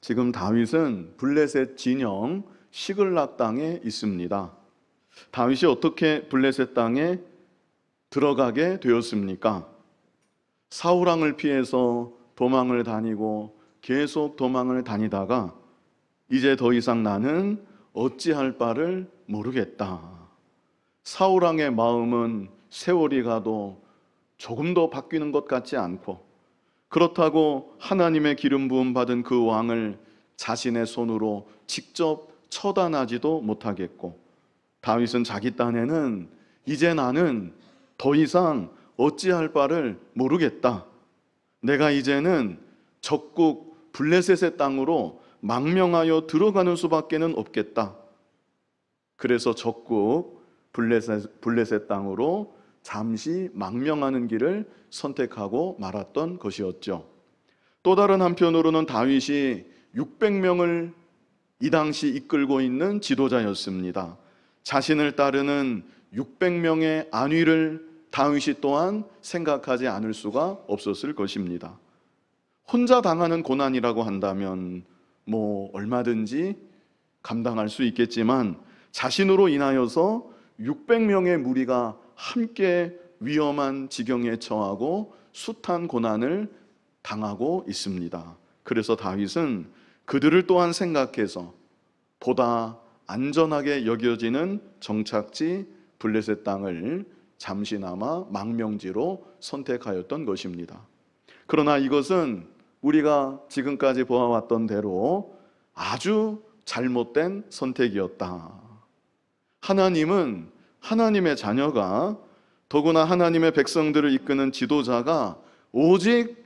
지금 다윗은 블레셋 진영 시글락 땅에 있습니다. 다윗이 어떻게 블레셋 땅에 들어가게 되었습니까? 사우랑을 피해서 도망을 다니고 계속 도망을 다니다가 이제 더 이상 나는 어찌할 바를 모르겠다. 사우랑의 마음은 세월이 가도 조금 더 바뀌는 것 같지 않고 그렇다고 하나님의 기름 부음 받은 그 왕을 자신의 손으로 직접 처단하지도 못하겠고 다윗은 자기 딴에는 이제 나는 더 이상 어찌할 바를 모르겠다. 내가 이제는 적국 블레셋의 땅으로 망명하여 들어가는 수밖에는 없겠다. 그래서 적국 블레셋, 블레셋 땅으로 잠시 망명하는 길을 선택하고 말았던 것이었죠. 또 다른 한편으로는 다윗이 600명을 이 당시 이끌고 있는 지도자였습니다. 자신을 따르는 600명의 안위를 다윗이 또한 생각하지 않을 수가 없었을 것입니다. 혼자 당하는 고난이라고 한다면 뭐 얼마든지 감당할 수 있겠지만 자신으로 인하여서 600명의 무리가 함께 위험한 지경에 처하고 숱한 고난을 당하고 있습니다. 그래서 다윗은 그들을 또한 생각해서 보다 안전하게 여겨지는 정착지 블레셋 땅을 잠시나마 망명지로 선택하였던 것입니다. 그러나 이것은 우리가 지금까지 보아왔던 대로 아주 잘못된 선택이었다. 하나님은 하나님의 자녀가 더구나 하나님의 백성들을 이끄는 지도자가 오직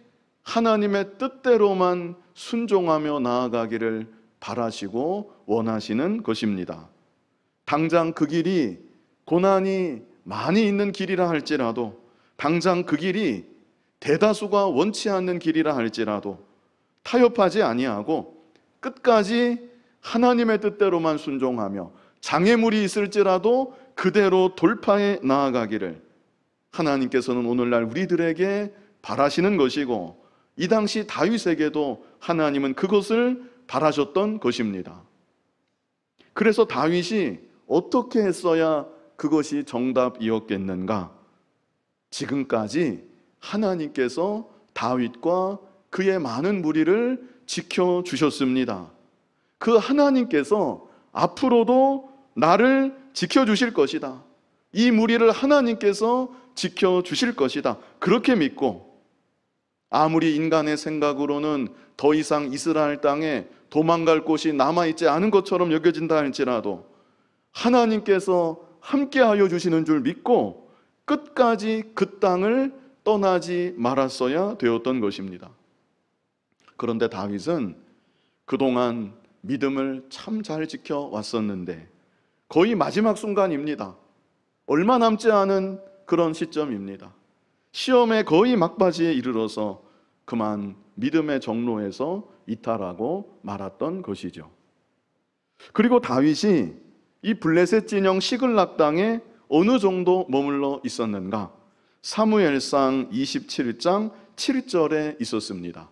하나님의 뜻대로만 순종하며 나아가기를 바라시고 원하시는 것입니다. 당장 그 길이 고난이 많이 있는 길이라 할지라도 당장 그 길이 대다수가 원치 않는 길이라 할지라도 타협하지 아니하고 끝까지 하나님의 뜻대로만 순종하며 장애물이 있을지라도 그대로 돌파해 나아가기를 하나님께서는 오늘날 우리들에게 바라시는 것이고 이 당시 다윗에게도 하나님은 그것을 바라셨던 것입니다. 그래서 다윗이 어떻게 했어야 그것이 정답이었겠는가? 지금까지 하나님께서 다윗과 그의 많은 무리를 지켜주셨습니다. 그 하나님께서 앞으로도 나를 지켜주실 것이다. 이 무리를 하나님께서 지켜주실 것이다. 그렇게 믿고 아무리 인간의 생각으로는 더 이상 이스라엘 땅에 도망갈 곳이 남아있지 않은 것처럼 여겨진다 할지라도 하나님께서 함께하여 주시는 줄 믿고 끝까지 그 땅을 떠나지 말았어야 되었던 것입니다. 그런데 다윗은 그동안 믿음을 참 잘 지켜왔었는데 거의 마지막 순간입니다. 얼마 남지 않은 그런 시점입니다. 시험의 거의 막바지에 이르러서 그만 믿음의 정로에서 이탈하고 말았던 것이죠. 그리고 다윗이 이 블레셋 진영 시글락 땅에 어느 정도 머물러 있었는가? 사무엘상 27장 7절에 있었습니다.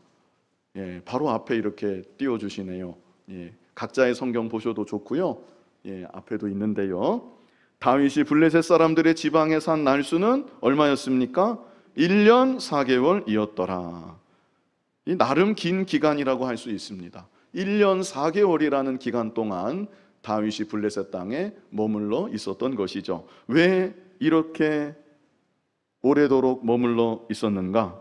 예, 바로 앞에 이렇게 띄워 주시네요. 예, 각자의 성경 보셔도 좋고요. 예, 앞에도 있는데요. 다윗이 블레셋 사람들의 지방에 산 날수는 얼마였습니까? 1년 4개월이었더라. 이 나름 긴 기간이라고 할 수 있습니다. 1년 4개월이라는 기간 동안 다윗이 블레셋 땅에 머물러 있었던 것이죠. 왜 이렇게 오래도록 머물러 있었는가?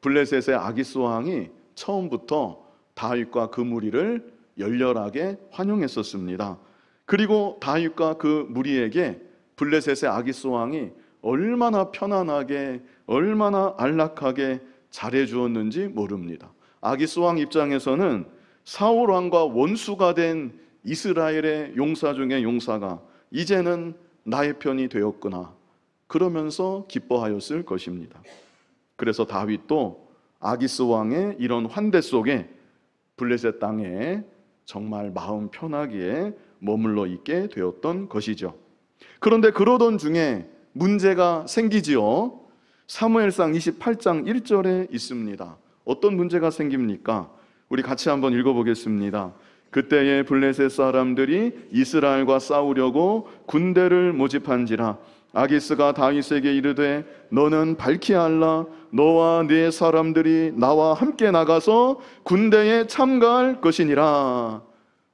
블레셋의 아기스 왕이 처음부터 다윗과 그 무리를 열렬하게 환영했었습니다. 그리고 다윗과 그 무리에게 블레셋의 아기스 왕이 얼마나 편안하게 얼마나 안락하게 잘해 주었는지 모릅니다. 아기스 왕 입장에서는 사울 왕과 원수가 된 이스라엘의 용사 중의 용사가 이제는 나의 편이 되었구나. 그러면서 기뻐하였을 것입니다. 그래서 다윗도 아기스 왕의 이런 환대 속에 블레셋 땅에 정말 마음 편하기에 머물러 있게 되었던 것이죠. 그런데 그러던 중에 문제가 생기지요. 사무엘상 28장 1절에 있습니다. 어떤 문제가 생깁니까? 우리 같이 한번 읽어보겠습니다. 그때에 블레셋 사람들이 이스라엘과 싸우려고 군대를 모집한지라 아기스가 다윗에게 이르되 너는 밝히 알라 너와 네 사람들이 나와 함께 나가서 군대에 참가할 것이니라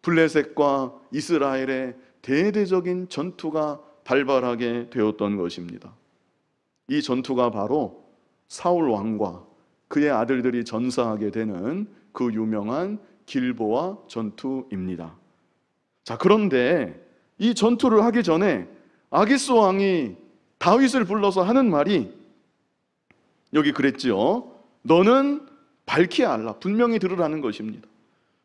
블레셋과 이스라엘의 대대적인 전투가 발발하게 되었던 것입니다. 이 전투가 바로 사울 왕과 그의 아들들이 전사하게 되는 그 유명한 길보와 전투입니다. 자, 그런데 이 전투를 하기 전에 아기스 왕이 다윗을 불러서 하는 말이 여기 그랬지요. 너는 밝히 알라. 분명히 들으라는 것입니다.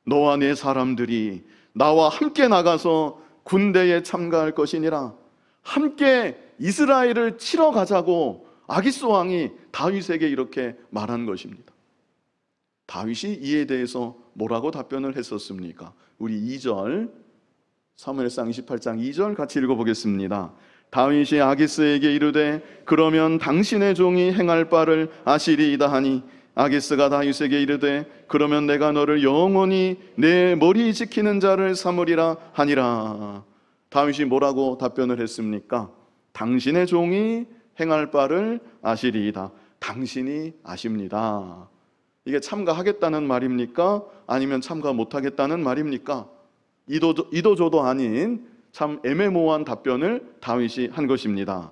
너와 내 사람들이 나와 함께 나가서 군대에 참가할 것이니라. 함께 이스라엘을 치러 가자고 아기스 왕이 다윗에게 이렇게 말한 것입니다. 다윗이 이에 대해서 뭐라고 답변을 했었습니까? 우리 2절 사무엘상 28장 2절 같이 읽어보겠습니다. 다윗이 아기스에게 이르되 그러면 당신의 종이 행할 바를 아시리이다 하니 아기스가 다윗에게 이르되 그러면 내가 너를 영원히 내 머리 지키는 자를 삼으리라 하니라. 다윗이 뭐라고 답변을 했습니까? 당신의 종이 행할 바를 아시리이다. 당신이 아십니다. 이게 참가하겠다는 말입니까? 아니면 참가 못하겠다는 말입니까? 이도, 이도저도 아닌 참 애매모호한 답변을 다윗이 한 것입니다.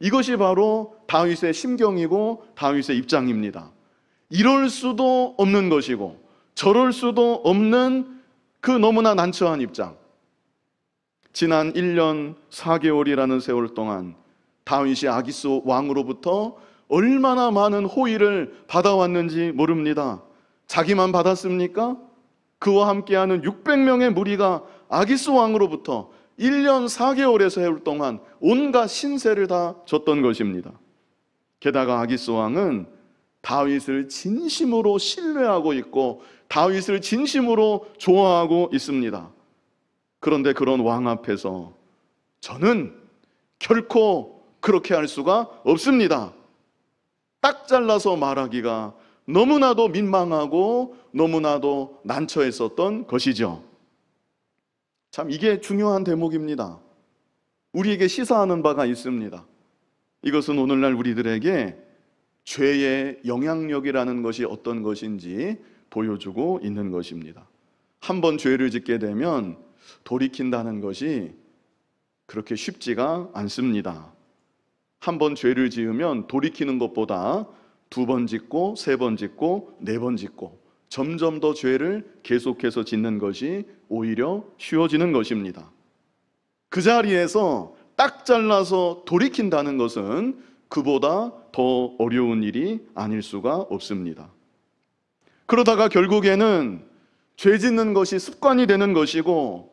이것이 바로 다윗의 심경이고 다윗의 입장입니다. 이럴 수도 없는 것이고 저럴 수도 없는 그 너무나 난처한 입장. 지난 1년 4개월이라는 세월 동안 다윗이 아기스 왕으로부터 얼마나 많은 호의를 받아왔는지 모릅니다. 자기만 받았습니까? 그와 함께하는 600명의 무리가 아기스 왕으로부터 1년 4개월에서해월 동안 온갖 신세를 다 졌던 것입니다. 게다가 아기스 왕은 다윗을 진심으로 신뢰하고 있고 다윗을 진심으로 좋아하고 있습니다. 그런데 그런 왕 앞에서 저는 결코 그렇게 할 수가 없습니다. 딱 잘라서 말하기가 너무나도 민망하고 너무나도 난처했었던 것이죠. 참 이게 중요한 대목입니다. 우리에게 시사하는 바가 있습니다. 이것은 오늘날 우리들에게 죄의 영향력이라는 것이 어떤 것인지 보여주고 있는 것입니다. 한번 죄를 짓게 되면 돌이킨다는 것이 그렇게 쉽지가 않습니다. 한번 죄를 지으면 돌이키는 것보다 두 번 짓고, 세 번 짓고, 네 번 짓고, 점점 더 죄를 계속해서 짓는 것이 오히려 쉬워지는 것입니다. 그 자리에서 딱 잘라서 돌이킨다는 것은 그보다 더 어려운 일이 아닐 수가 없습니다. 그러다가 결국에는 죄 짓는 것이 습관이 되는 것이고,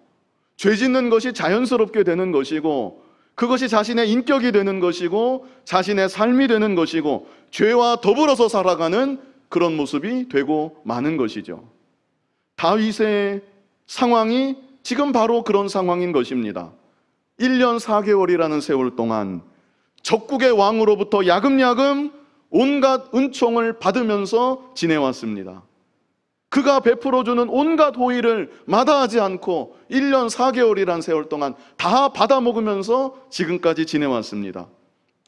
죄 짓는 것이 자연스럽게 되는 것이고, 그것이 자신의 인격이 되는 것이고, 자신의 삶이 되는 것이고, 죄와 더불어서 살아가는 그런 모습이 되고 마는 것이죠. 다윗의 상황이 지금 바로 그런 상황인 것입니다. 1년 4개월이라는 세월 동안 적국의 왕으로부터 야금야금 온갖 은총을 받으면서 지내왔습니다. 그가 베풀어주는 온갖 호의를 마다하지 않고 1년 4개월이라는 세월 동안 다 받아먹으면서 지금까지 지내왔습니다.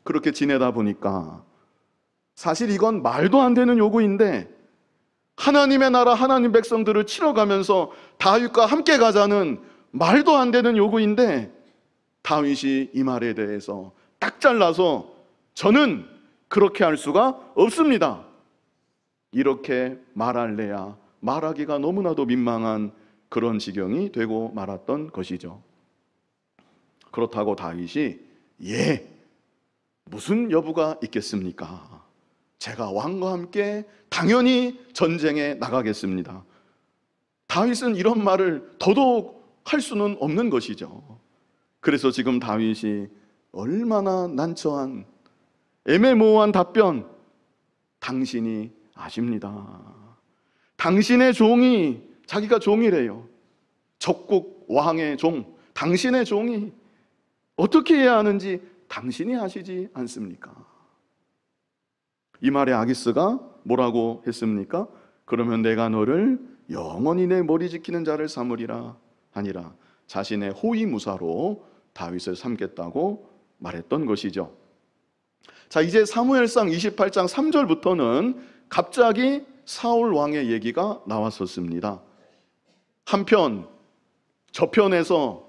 그렇게 지내다 보니까 사실 이건 말도 안 되는 요구인데 하나님의 나라 하나님 백성들을 치러가면서 다윗과 함께 가자는 말도 안 되는 요구인데 다윗이 이 말에 대해서 딱 잘라서 저는 그렇게 할 수가 없습니다. 이렇게 말할래야 말하기가 너무나도 민망한 그런 지경이 되고 말았던 것이죠. 그렇다고 다윗이 예 무슨 여부가 있겠습니까? 제가 왕과 함께 당연히 전쟁에 나가겠습니다. 다윗은 이런 말을 더더욱 할 수는 없는 것이죠. 그래서 지금 다윗이 얼마나 난처한 애매모호한 답변 당신이 아십니다. 당신의 종이 자기가 종이래요. 적국 왕의 종, 당신의 종이 어떻게 해야 하는지 당신이 아시지 않습니까? 이 말에 아기스가 뭐라고 했습니까? 그러면 내가 너를 영원히 내 머리 지키는 자를 삼으리라 하니라 자신의 호위무사로 다윗을 삼겠다고 말했던 것이죠. 자, 이제 사무엘상 28장 3절부터는 갑자기 사울 왕의 얘기가 나왔었습니다. 한편 저편에서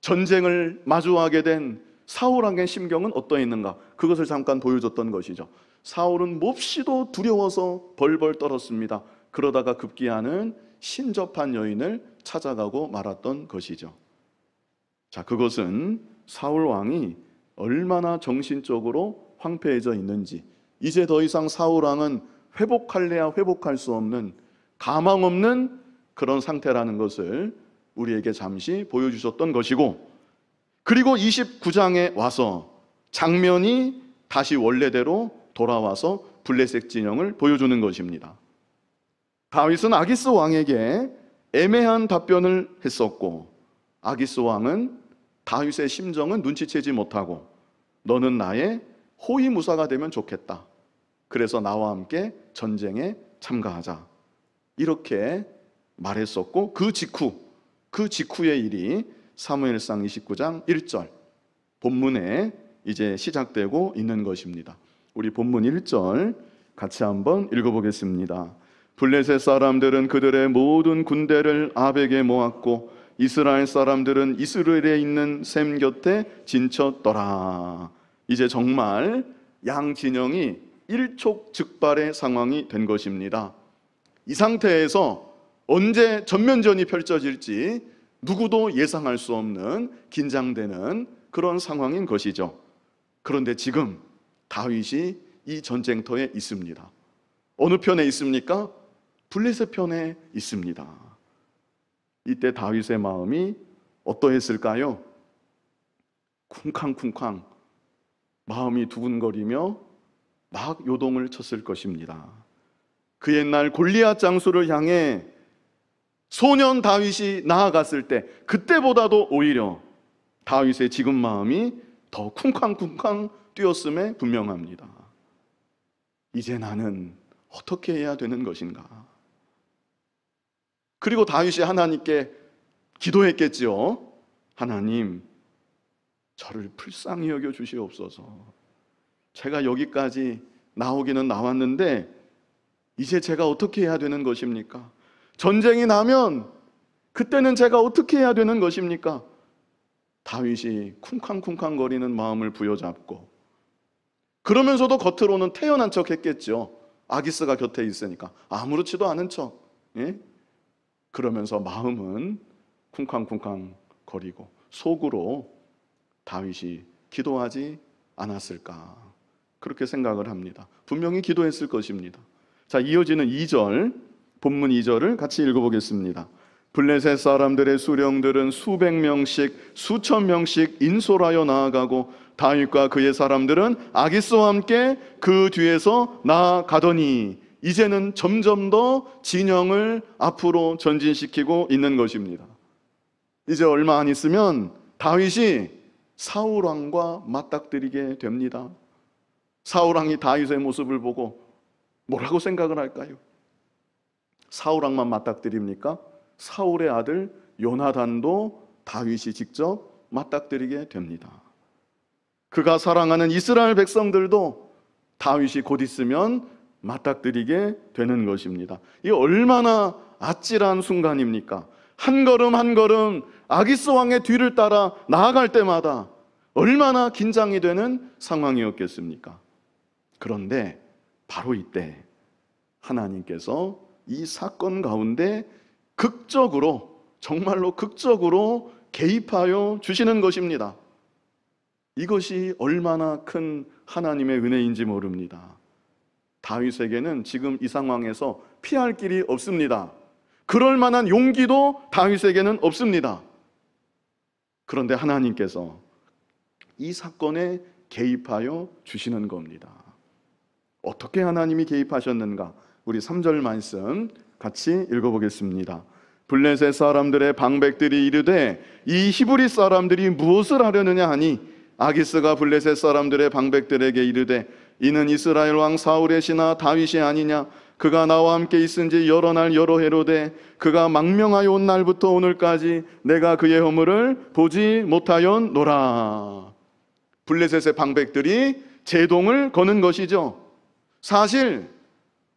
전쟁을 마주하게 된 사울 왕의 심경은 어떠했는가? 그것을 잠깐 보여줬던 것이죠. 사울은 몹시도 두려워서 벌벌 떨었습니다. 그러다가 급기야는 신접한 여인을 찾아가고 말았던 것이죠. 자, 그것은 사울 왕이 얼마나 정신적으로 황폐해져 있는지 이제 더 이상 사울 왕은 회복할래야 회복할 수 없는 가망 없는 그런 상태라는 것을 우리에게 잠시 보여주셨던 것이고 그리고 29장에 와서 장면이 다시 원래대로 돌아와서 블레셋 진영을 보여주는 것입니다. 다윗은 아기스 왕에게 애매한 답변을 했었고 아기스 왕은 다윗의 심정은 눈치채지 못하고 너는 나의 호위무사가 되면 좋겠다. 그래서 나와 함께 전쟁에 참가하자. 이렇게 말했었고 그 직후 그 직후의 일이 사무엘상 29장 1절 본문에 이제 시작되고 있는 것입니다. 우리 본문 1절 같이 한번 읽어보겠습니다. 블레셋 사람들은 그들의 모든 군대를 아벡에 모았고 이스라엘 사람들은 이스라엘에 있는 샘 곁에 진쳤더라. 이제 정말 양 진영이 일촉즉발의 상황이 된 것입니다. 이 상태에서 언제 전면전이 펼쳐질지 누구도 예상할 수 없는 긴장되는 그런 상황인 것이죠. 그런데 지금 다윗이 이 전쟁터에 있습니다. 어느 편에 있습니까? 블레셋 편에 있습니다. 이때 다윗의 마음이 어떠했을까요? 쿵쾅쿵쾅 마음이 두근거리며 막 요동을 쳤을 것입니다. 그 옛날 골리앗 장수를 향해 소년 다윗이 나아갔을 때 그때보다도 오히려 다윗의 지금 마음이 더 쿵쾅쿵쾅 뛰었음에 분명합니다. 이제 나는 어떻게 해야 되는 것인가? 그리고 다윗이 하나님께 기도했겠지요. 하나님, 저를 불쌍히 여겨 주시옵소서. 제가 여기까지 나오기는 나왔는데 이제 제가 어떻게 해야 되는 것입니까? 전쟁이 나면 그때는 제가 어떻게 해야 되는 것입니까? 다윗이 쿵쾅쿵쾅거리는 마음을 부여잡고 그러면서도 겉으로는 태어난척 했겠죠. 아기스가 곁에 있으니까 아무렇지도 않은 척. 예? 그러면서 마음은 쿵쾅쿵쾅 거리고 속으로 다윗이 기도하지 않았을까 그렇게 생각을 합니다. 분명히 기도했을 것입니다. 자, 이어지는 2절 본문 2절을 같이 읽어 보겠습니다. 블레셋 사람들의 수령들은 수백 명씩 수천 명씩 인솔하여 나아가고 다윗과 그의 사람들은 아기스와 함께 그 뒤에서 나아가더니 이제는 점점 더 진영을 앞으로 전진시키고 있는 것입니다. 이제 얼마 안 있으면 다윗이 사울왕과 맞닥뜨리게 됩니다. 사울왕이 다윗의 모습을 보고 뭐라고 생각을 할까요? 사울왕만 맞닥뜨립니까? 사울의 아들 요나단도 다윗이 직접 맞닥뜨리게 됩니다. 그가 사랑하는 이스라엘 백성들도 다윗이 곧 있으면 맞닥뜨리게 되는 것입니다. 이 얼마나 아찔한 순간입니까? 한 걸음 한 걸음 아기스 왕의 뒤를 따라 나아갈 때마다 얼마나 긴장이 되는 상황이었겠습니까? 그런데 바로 이때 하나님께서 이 사건 가운데 극적으로 정말로 극적으로 개입하여 주시는 것입니다. 이것이 얼마나 큰 하나님의 은혜인지 모릅니다. 다윗에게는 지금 이 상황에서 피할 길이 없습니다. 그럴 만한 용기도 다윗에게는 없습니다. 그런데 하나님께서 이 사건에 개입하여 주시는 겁니다. 어떻게 하나님이 개입하셨는가? 우리 3절 말씀 같이 읽어보겠습니다. 블레셋 사람들의 방백들이 이르되 이 히브리 사람들이 무엇을 하려느냐 하니 아기스가 블레셋 사람들의 방백들에게 이르되 이는 이스라엘 왕 사울의 신하 다윗이 아니냐 그가 나와 함께 있은지 여러 날 여러 해로되 그가 망명하여 온 날부터 오늘까지 내가 그의 허물을 보지 못하였노라 블레셋의 방백들이 제동을 거는 것이죠 사실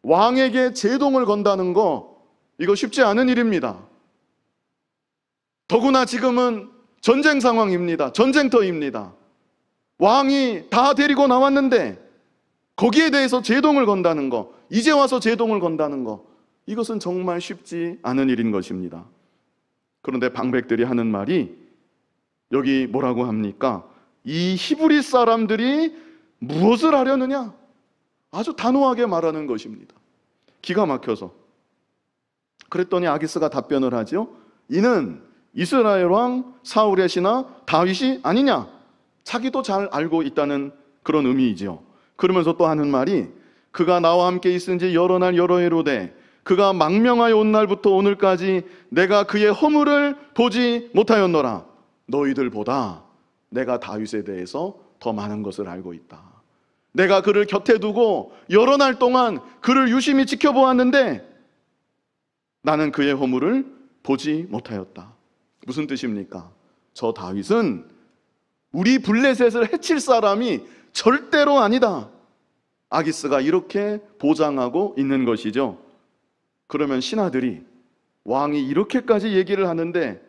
왕에게 제동을 건다는 거 이거 쉽지 않은 일입니다 더구나 지금은 전쟁 상황입니다 전쟁터입니다 왕이 다 데리고 나왔는데 거기에 대해서 제동을 건다는 거, 이제 와서 제동을 건다는 거, 이것은 정말 쉽지 않은 일인 것입니다. 그런데 방백들이 하는 말이 여기 뭐라고 합니까? 이 히브리 사람들이 무엇을 하려느냐? 아주 단호하게 말하는 것입니다. 기가 막혀서. 그랬더니 아기스가 답변을 하지요. 이는 이스라엘 왕 사울의 신하 다윗이 아니냐? 자기도 잘 알고 있다는 그런 의미이지요. 그러면서 또 하는 말이 그가 나와 함께 있은 지 여러 날 여러 해로 돼 그가 망명하여 온 날부터 오늘까지 내가 그의 허물을 보지 못하였노라. 너희들보다 내가 다윗에 대해서 더 많은 것을 알고 있다. 내가 그를 곁에 두고 여러 날 동안 그를 유심히 지켜보았는데 나는 그의 허물을 보지 못하였다. 무슨 뜻입니까? 저 다윗은 우리 블레셋을 해칠 사람이 절대로 아니다. 아기스가 이렇게 보장하고 있는 것이죠. 그러면 신하들이 왕이 이렇게까지 얘기를 하는데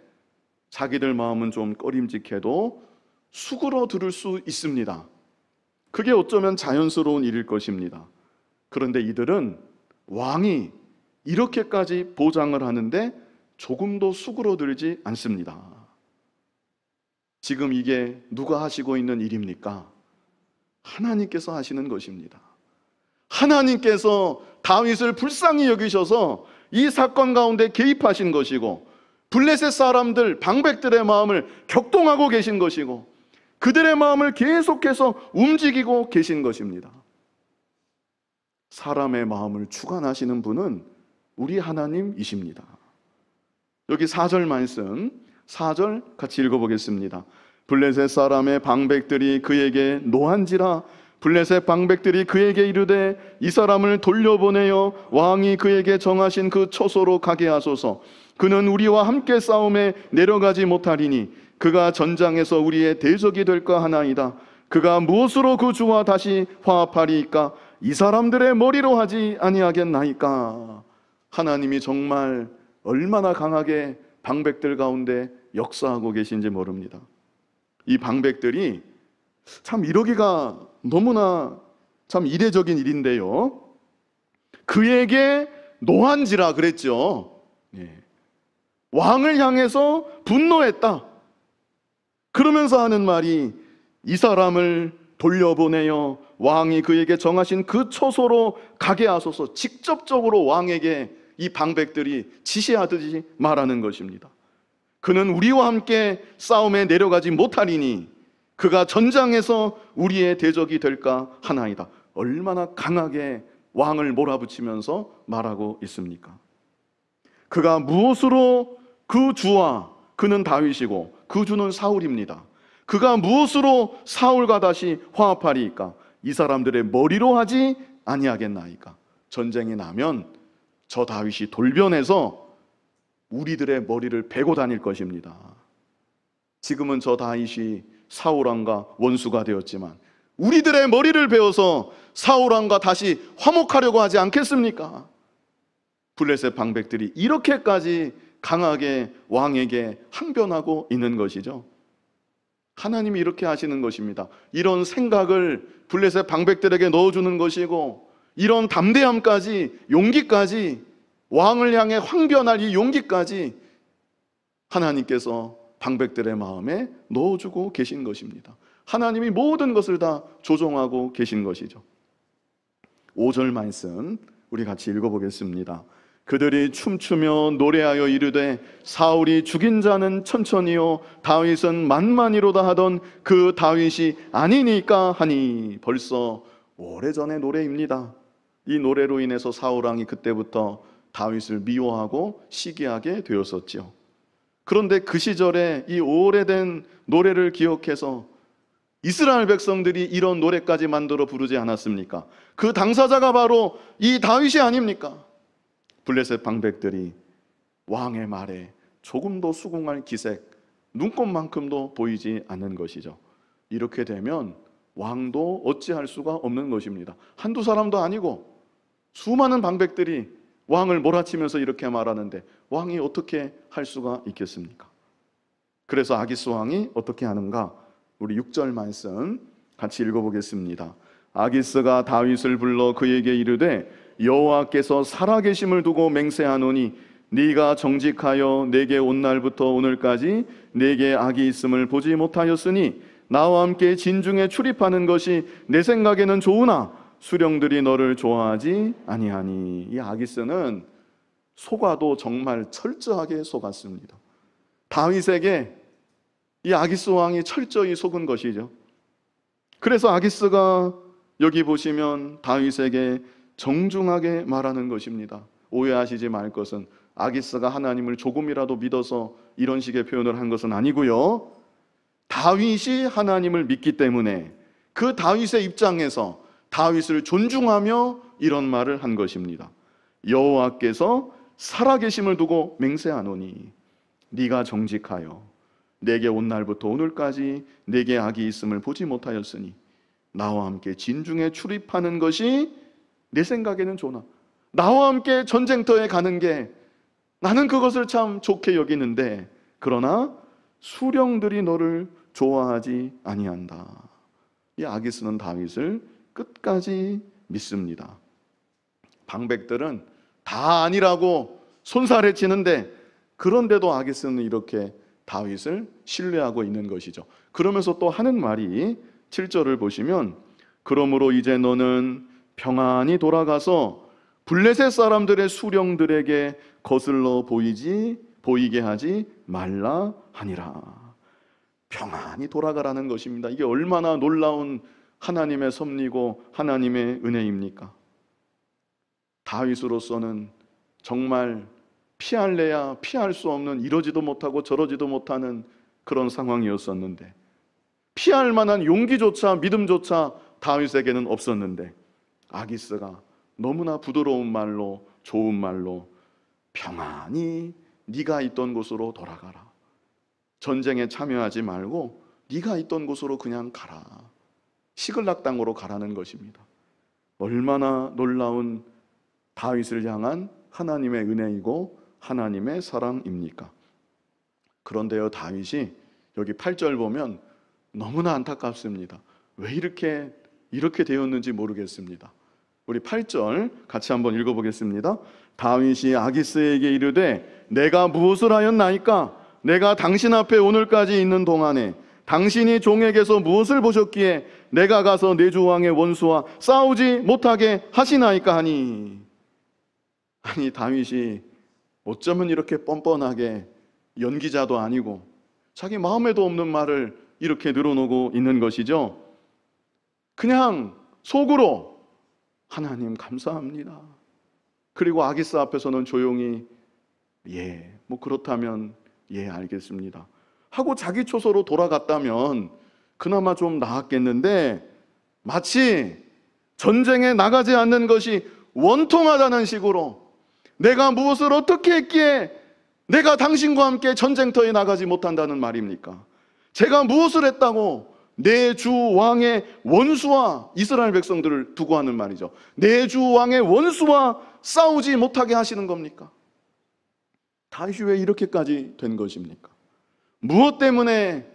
자기들 마음은 좀 꺼림직해도 수그러 들을 수 있습니다. 그게 어쩌면 자연스러운 일일 것입니다. 그런데 이들은 왕이 이렇게까지 보장을 하는데 조금도 수그러들지 않습니다. 지금 이게 누가 하시고 있는 일입니까? 하나님께서 하시는 것입니다. 하나님께서 다윗을 불쌍히 여기셔서 이 사건 가운데 개입하신 것이고 블레셋 사람들 방백들의 마음을 격동하고 계신 것이고 그들의 마음을 계속해서 움직이고 계신 것입니다. 사람의 마음을 주관하시는 분은 우리 하나님이십니다. 여기 4절 말씀 4절 같이 읽어보겠습니다. 블레셋 사람의 방백들이 그에게 노한지라 블레셋 방백들이 그에게 이르되 이 사람을 돌려보내어 왕이 그에게 정하신 그 처소로 가게 하소서 그는 우리와 함께 싸움에 내려가지 못하리니 그가 전장에서 우리의 대적이 될까 하나이다 그가 무엇으로 그 주와 다시 화합하리까이 사람들의 머리로 하지 아니하겠나이까 하나님이 정말 얼마나 강하게 방백들 가운데 역사하고 계신지 모릅니다. 이 방백들이 참 이러기가 너무나 참 이례적인 일인데요. 그에게 노한지라 그랬죠. 예. 왕을 향해서 분노했다. 그러면서 하는 말이 이 사람을 돌려보내어 왕이 그에게 정하신 그 초소로 가게 하소서 직접적으로 왕에게 이 방백들이 지시하듯이 말하는 것입니다. 그는 우리와 함께 싸움에 내려가지 못하리니 그가 전장에서 우리의 대적이 될까 하나이다. 얼마나 강하게 왕을 몰아붙이면서 말하고 있습니까? 그가 무엇으로 그 주와 그는 다윗이고 그 주는 사울입니다. 그가 무엇으로 사울과 다시 화합하리까이 사람들의 머리로 하지 아니하겠나이까? 전쟁이 나면 저 다윗이 돌변해서 우리들의 머리를 베고 다닐 것입니다. 지금은 저 다윗이 사울왕과 원수가 되었지만 우리들의 머리를 베어서 사울왕과 다시 화목하려고 하지 않겠습니까? 블레셋 방백들이 이렇게까지 강하게 왕에게 항변하고 있는 것이죠. 하나님이 이렇게 하시는 것입니다. 이런 생각을 블레셋 방백들에게 넣어주는 것이고 이런 담대함까지 용기까지 왕을 향해 황변할 이 용기까지 하나님께서 방백들의 마음에 넣어주고 계신 것입니다. 하나님이 모든 것을 다 조종하고 계신 것이죠. 5절 말씀 우리 같이 읽어보겠습니다. 그들이 춤추며 노래하여 이르되 사울이 죽인 자는 천천히요 다윗은 만만이로다 하던 그 다윗이 아니니까 하니 벌써 오래전의 노래입니다. 이 노래로 인해서 사울 왕이 그때부터 다윗을 미워하고 시기하게 되었었지요. 그런데 그 시절에 이 오래된 노래를 기억해서 이스라엘 백성들이 이런 노래까지 만들어 부르지 않았습니까? 그 당사자가 바로 이 다윗이 아닙니까? 블레셋 방백들이 왕의 말에 조금도 수긍할 기색, 눈꽃만큼도 보이지 않는 것이죠. 이렇게 되면 왕도 어찌할 수가 없는 것입니다. 한두 사람도 아니고 수많은 방백들이 왕을 몰아치면서 이렇게 말하는데 왕이 어떻게 할 수가 있겠습니까? 그래서 아기스 왕이 어떻게 하는가? 우리 6절 말씀 같이 읽어보겠습니다. 아기스가 다윗을 불러 그에게 이르되 여호와께서 살아계심을 두고 맹세하노니 네가 정직하여 내게 온 날부터 오늘까지 내게 악이 있음을 보지 못하였으니 나와 함께 진중에 출입하는 것이 내 생각에는 좋으나 수령들이 너를 좋아하지 아니하니 이 아기스는 속아도 정말 철저하게 속았습니다. 다윗에게 이 아기스 왕이 철저히 속은 것이죠. 그래서 아기스가 여기 보시면 다윗에게 정중하게 말하는 것입니다. 오해하시지 말 것은 아기스가 하나님을 조금이라도 믿어서 이런 식의 표현을 한 것은 아니고요. 다윗이 하나님을 믿기 때문에 그 다윗의 입장에서 다윗을 존중하며 이런 말을 한 것입니다. 여호와께서 살아계심을 두고 맹세하노니 네가 정직하여 내게 온 날부터 오늘까지 내게 악이 있음을 보지 못하였으니 나와 함께 진중에 출입하는 것이 내 생각에는 좋나 나와 함께 전쟁터에 가는 게 나는 그것을 참 좋게 여기는데 그러나 수령들이 너를 좋아하지 아니한다. 이 악이 쓰는 다윗을 끝까지 믿습니다. 방백들은 다 아니라고 손살에 치는데 그런데도 아기스는 이렇게 다윗을 신뢰하고 있는 것이죠. 그러면서 또 하는 말이 7절을 보시면 그러므로 이제 너는 평안히 돌아가서 블레셋 사람들의 수령들에게 거슬러 보이지 보이게 하지 말라 하니라. 평안히 돌아가라는 것입니다. 이게 얼마나 놀라운 하나님의 섭리고 하나님의 은혜입니까? 다윗으로서는 정말 피할래야 피할 수 없는 이러지도 못하고 저러지도 못하는 그런 상황이었었는데 피할 만한 용기조차 믿음조차 다윗에게는 없었는데 아기스가 너무나 부드러운 말로 좋은 말로 평안히 네가 있던 곳으로 돌아가라. 전쟁에 참여하지 말고 네가 있던 곳으로 그냥 가라. 시글락 땅으로 가라는 것입니다. 얼마나 놀라운 다윗을 향한 하나님의 은혜이고 하나님의 사랑입니까? 그런데요, 다윗이 여기 8절 보면 너무나 안타깝습니다. 왜 이렇게 이렇게 되었는지 모르겠습니다. 우리 8절 같이 한번 읽어 보겠습니다. 다윗이 아기스에게 이르되 내가 무엇을 하였나이까 내가 당신 앞에 오늘까지 있는 동안에 당신이 종에게서 무엇을 보셨기에 내가 가서 내주 왕의 원수와 싸우지 못하게 하시나이까 하니 아니 다윗이 어쩌면 이렇게 뻔뻔하게 연기자도 아니고 자기 마음에도 없는 말을 이렇게 늘어놓고 있는 것이죠. 그냥 속으로 하나님 감사합니다. 그리고 아기스 앞에서는 조용히 예, 뭐 그렇다면 예, 알겠습니다. 하고 자기 초소로 돌아갔다면 그나마 좀 나았겠는데 마치 전쟁에 나가지 않는 것이 원통하다는 식으로 내가 무엇을 어떻게 했기에 내가 당신과 함께 전쟁터에 나가지 못한다는 말입니까? 제가 무엇을 했다고 내 주 왕의 원수와 이스라엘 백성들을 두고 하는 말이죠. 내 주 왕의 원수와 싸우지 못하게 하시는 겁니까? 다윗왜 이렇게까지 된 것입니까? 무엇 때문에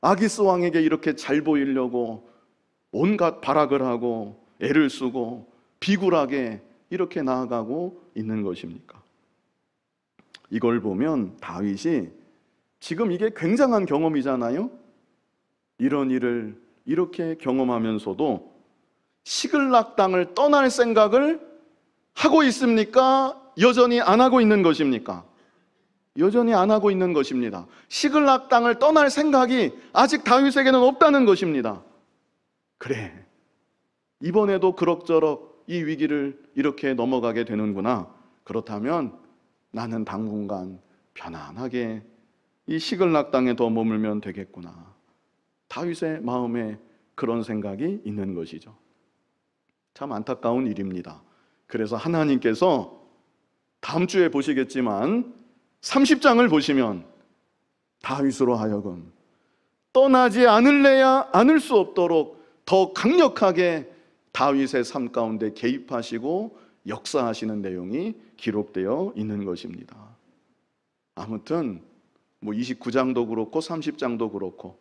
아기스 왕에게 이렇게 잘 보이려고 온갖 발악을 하고 애를 쓰고 비굴하게 이렇게 나아가고 있는 것입니까? 이걸 보면 다윗이 지금 이게 굉장한 경험이잖아요. 이런 일을 이렇게 경험하면서도 시글락 땅을 떠날 생각을 하고 있습니까? 여전히 안 하고 있는 것입니까? 여전히 안 하고 있는 것입니다. 시글락 땅을 떠날 생각이 아직 다윗에게는 없다는 것입니다. 그래. 이번에도 그럭저럭 이 위기를 이렇게 넘어가게 되는구나. 그렇다면 나는 당분간 편안하게 이 시글락 땅에 더 머물면 되겠구나. 다윗의 마음에 그런 생각이 있는 것이죠. 참 안타까운 일입니다. 그래서 하나님께서 다음 주에 보시겠지만 30장을 보시면 다윗으로 하여금 떠나지 않을래야 않을 수 없도록 더 강력하게 다윗의 삶 가운데 개입하시고 역사하시는 내용이 기록되어 있는 것입니다. 아무튼 뭐 29장도 그렇고 30장도 그렇고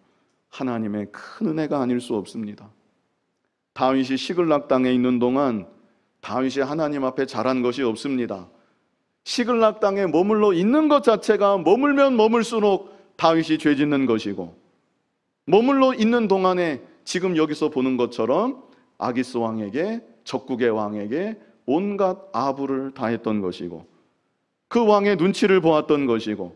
하나님의 큰 은혜가 아닐 수 없습니다. 다윗이 시글락 땅에 있는 동안 다윗이 하나님 앞에 잘한 것이 없습니다. 시글락 땅에 머물러 있는 것 자체가 머물면 머물수록 다윗이 죄 짓는 것이고 머물러 있는 동안에 지금 여기서 보는 것처럼 아기스 왕에게 적국의 왕에게 온갖 아부를 다했던 것이고 그 왕의 눈치를 보았던 것이고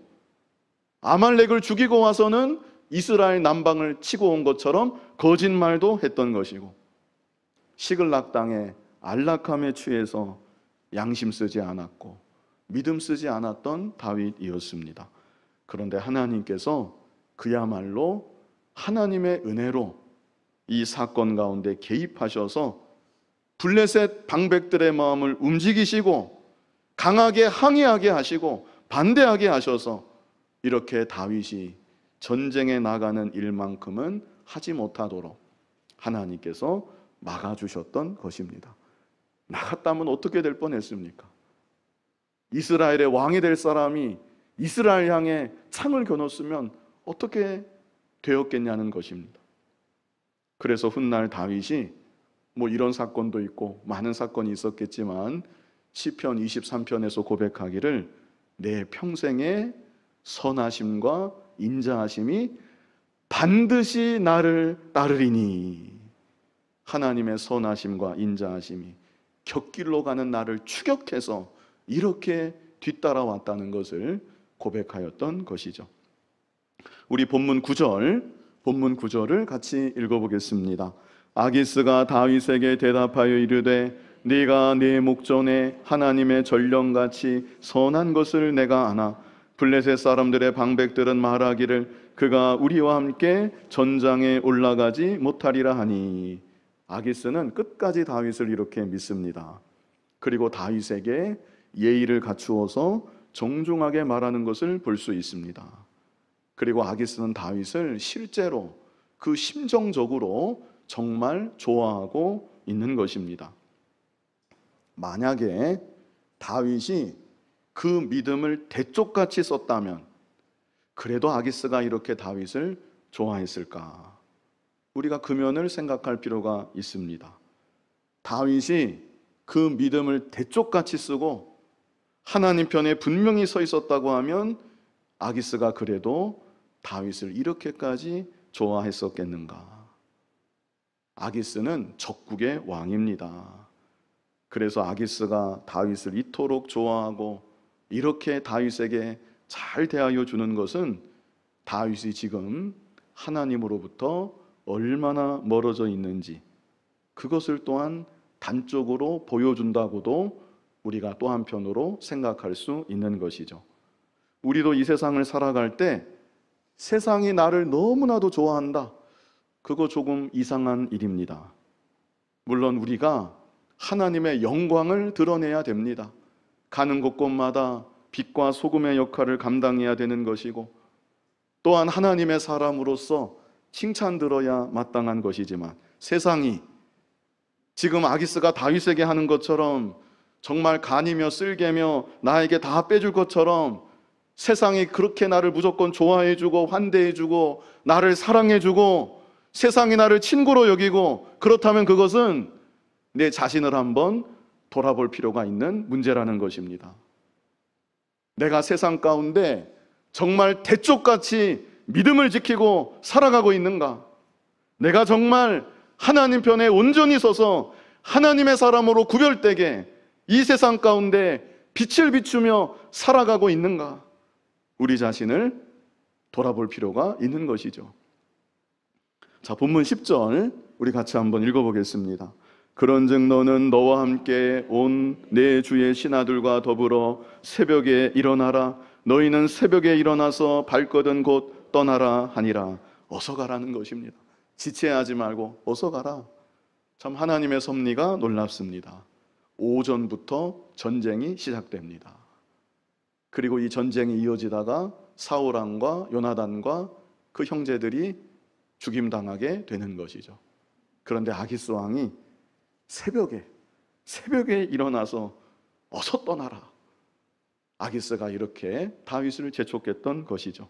아말렉을 죽이고 와서는 이스라엘 남방을 치고 온 것처럼 거짓말도 했던 것이고 시글락 땅에 안락함에 취해서 양심 쓰지 않았고 믿음 쓰지 않았던 다윗이었습니다. 그런데 하나님께서 그야말로 하나님의 은혜로 이 사건 가운데 개입하셔서 블레셋 방백들의 마음을 움직이시고 강하게 항의하게 하시고 반대하게 하셔서 이렇게 다윗이 전쟁에 나가는 일만큼은 하지 못하도록 하나님께서 막아주셨던 것입니다. 나갔다면 어떻게 될 뻔했습니까? 이스라엘의 왕이 될 사람이 이스라엘 향해 창을 겨눴으면 어떻게 되었겠냐는 것입니다. 그래서 훗날 다윗이 뭐 이런 사건도 있고 많은 사건이 있었겠지만 시편 23편에서 고백하기를 내 평생에 선하심과 인자하심이 반드시 나를 따르리니 하나님의 선하심과 인자하심이 곁길로 가는 나를 추격해서 이렇게 뒤따라왔다는 것을 고백하였던 것이죠. 우리 본문 9절, 본문 9절을 같이 읽어보겠습니다. 아기스가 다윗에게 대답하여 이르되 네가 네 목전에 하나님의 전령같이 선한 것을 내가 아나 블레셋 사람들의 방백들은 말하기를 그가 우리와 함께 전장에 올라가지 못하리라 하니 아기스는 끝까지 다윗을 이렇게 믿습니다. 그리고 다윗에게 예의를 갖추어서 정중하게 말하는 것을 볼 수 있습니다. 그리고 아기스는 다윗을 실제로 그 심정적으로 정말 좋아하고 있는 것입니다. 만약에 다윗이 그 믿음을 대쪽같이 썼다면 그래도 아기스가 이렇게 다윗을 좋아했을까? 우리가 금연을 생각할 필요가 있습니다. 다윗이 그 믿음을 대쪽같이 쓰고 하나님 편에 분명히 서 있었다고 하면 아기스가 그래도 다윗을 이렇게까지 좋아했었겠는가? 아기스는 적국의 왕입니다. 그래서 아기스가 다윗을 이토록 좋아하고 이렇게 다윗에게 잘 대하여 주는 것은 다윗이 지금 하나님으로부터 얼마나 멀어져 있는지 그것을 또한 단적으로 보여준다고도 우리가 또 한편으로 생각할 수 있는 것이죠. 우리도 이 세상을 살아갈 때 세상이 나를 너무나도 좋아한다. 그거 조금 이상한 일입니다. 물론 우리가 하나님의 영광을 드러내야 됩니다. 가는 곳곳마다 빛과 소금의 역할을 감당해야 되는 것이고 또한 하나님의 사람으로서 칭찬 들어야 마땅한 것이지만 세상이 지금 아기스가 다윗에게 하는 것처럼 정말 간이며 쓸개며 나에게 다 빼줄 것처럼 세상이 그렇게 나를 무조건 좋아해주고 환대해주고 나를 사랑해주고 세상이 나를 친구로 여기고 그렇다면 그것은 내 자신을 한번 돌아볼 필요가 있는 문제라는 것입니다. 내가 세상 가운데 정말 대쪽같이 믿음을 지키고 살아가고 있는가? 내가 정말 하나님 편에 온전히 서서 하나님의 사람으로 구별되게 이 세상 가운데 빛을 비추며 살아가고 있는가? 우리 자신을 돌아볼 필요가 있는 것이죠. 자, 본문 10절 우리 같이 한번 읽어보겠습니다. 그런즉 너는 너와 함께 온 내 주의 신하들과 더불어 새벽에 일어나라 너희는 새벽에 일어나서 발거든 곧 떠나라 하니라 어서 가라는 것입니다. 지체하지 말고 어서 가라. 참 하나님의 섭리가 놀랍습니다. 오전부터 전쟁이 시작됩니다. 그리고 이 전쟁이 이어지다가 사울왕과 요나단과 그 형제들이 죽임당하게 되는 것이죠. 그런데 아기스 왕이 새벽에 새벽에 일어나서 어서 떠나라. 아기스가 이렇게 다윗을 재촉했던 것이죠.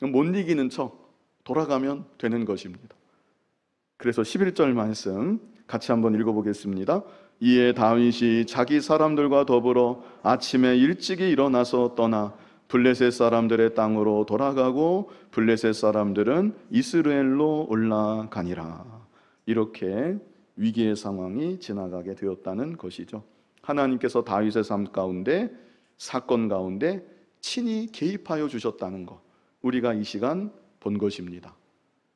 못 이기는 척 돌아가면 되는 것입니다. 그래서 11절 말씀 같이 한번 읽어보겠습니다. 이에 다윗이 자기 사람들과 더불어 아침에 일찍이 일어나서 떠나 블레셋 사람들의 땅으로 돌아가고 블레셋 사람들은 이스라엘로 올라가니라. 이렇게 위기의 상황이 지나가게 되었다는 것이죠. 하나님께서 다윗의 삶 가운데 사건 가운데 친히 개입하여 주셨다는 것 우리가 이 시간 본 것입니다.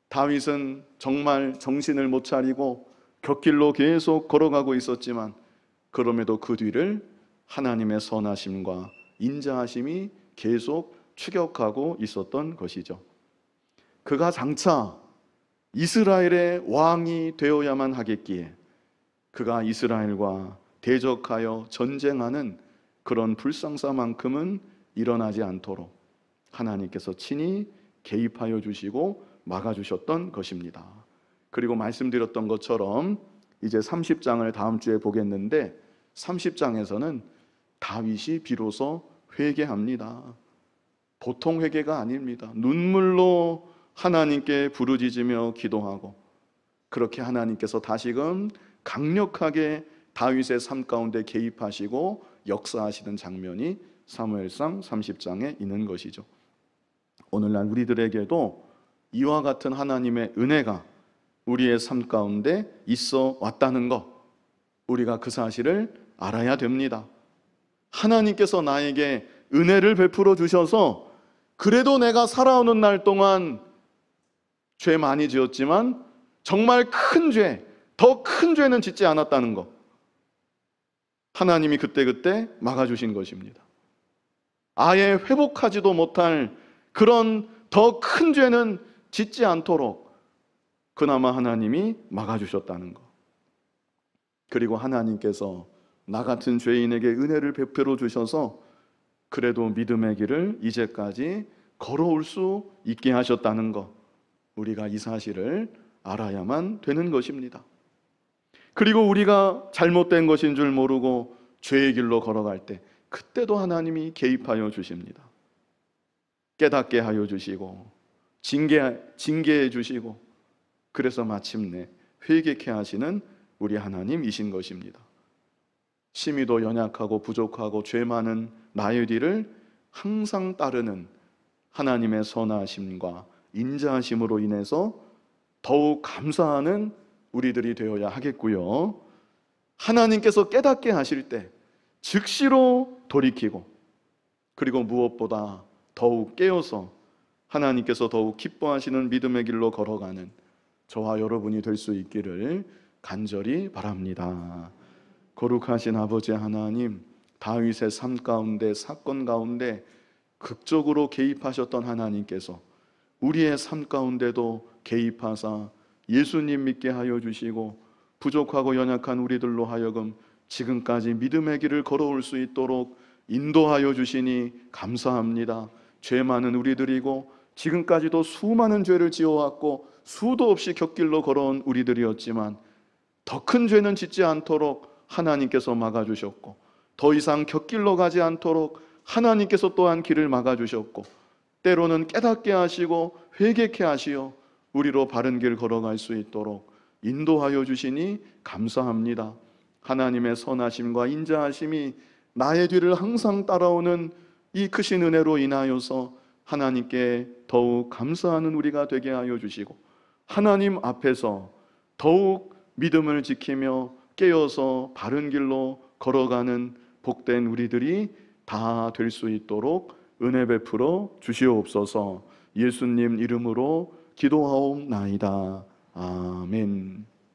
다윗은 정말 정신을 못 차리고 곁길로 계속 걸어가고 있었지만 그럼에도 그 뒤를 하나님의 선하심과 인자하심이 계속 추격하고 있었던 것이죠. 그가 장차 이스라엘의 왕이 되어야만 하겠기에 그가 이스라엘과 대적하여 전쟁하는 그런 불상사만큼은 일어나지 않도록 하나님께서 친히 개입하여 주시고 막아주셨던 것입니다. 그리고 말씀드렸던 것처럼 이제 30장을 다음 주에 보겠는데 30장에서는 다윗이 비로소 회개합니다. 보통 회개가 아닙니다. 눈물로 하나님께 부르짖으며 기도하고 그렇게 하나님께서 다시금 강력하게 다윗의 삶 가운데 개입하시고 역사하시는 장면이 사무엘상 30장에 있는 것이죠. 오늘날 우리들에게도 이와 같은 하나님의 은혜가 우리의 삶 가운데 있어 왔다는 것, 우리가 그 사실을 알아야 됩니다. 하나님께서 나에게 은혜를 베풀어 주셔서 그래도 내가 살아오는 날 동안 죄 많이 지었지만 정말 큰 죄, 더 큰 죄는 짓지 않았다는 것. 하나님이 그때그때 막아주신 것입니다. 아예 회복하지도 못할 그런 더 큰 죄는 짓지 않도록 그나마 하나님이 막아주셨다는 것. 그리고 하나님께서 나 같은 죄인에게 은혜를 베풀어 주셔서 그래도 믿음의 길을 이제까지 걸어올 수 있게 하셨다는 것. 우리가 이 사실을 알아야만 되는 것입니다. 그리고 우리가 잘못된 것인 줄 모르고 죄의 길로 걸어갈 때 그때도 하나님이 개입하여 주십니다. 깨닫게 하여 주시고 징계 징계해 주시고 그래서 마침내 회개케 하시는 우리 하나님이신 것입니다. 심히도 연약하고 부족하고 죄 많은 나의 뒤를 항상 따르는 하나님의 선하심과 인자하심으로 인해서 더욱 감사하는 우리들이 되어야 하겠고요. 하나님께서 깨닫게 하실 때 즉시로 돌이키고 그리고 무엇보다 더욱 깨어서 하나님께서 더욱 기뻐하시는 믿음의 길로 걸어가는 저와 여러분이 될 수 있기를 간절히 바랍니다. 거룩하신 아버지 하나님, 다윗의 삶 가운데 사건 가운데 극적으로 개입하셨던 하나님께서 우리의 삶 가운데도 개입하사 예수님 믿게 하여 주시고 부족하고 연약한 우리들로 하여금 지금까지 믿음의 길을 걸어올 수 있도록 인도하여 주시니 감사합니다. 죄 많은 우리들이고 지금까지도 수많은 죄를 지어왔고 수도 없이 곁길로 걸어온 우리들이었지만 더 큰 죄는 짓지 않도록 하나님께서 막아주셨고 더 이상 곁길로 가지 않도록 하나님께서 또한 길을 막아주셨고 때로는 깨닫게 하시고 회개케 하시어 우리로 바른 길 걸어갈 수 있도록 인도하여 주시니 감사합니다. 하나님의 선하심과 인자하심이 나의 뒤를 항상 따라오는 이 크신 은혜로 인하여서 하나님께 더욱 감사하는 우리가 되게 하여 주시고 하나님 앞에서 더욱 믿음을 지키며 깨어서 바른 길로 걸어가는 복된 우리들이 다 될 수 있도록 은혜 베풀어 주시옵소서 예수님 이름으로 기도하옵나이다. 아멘.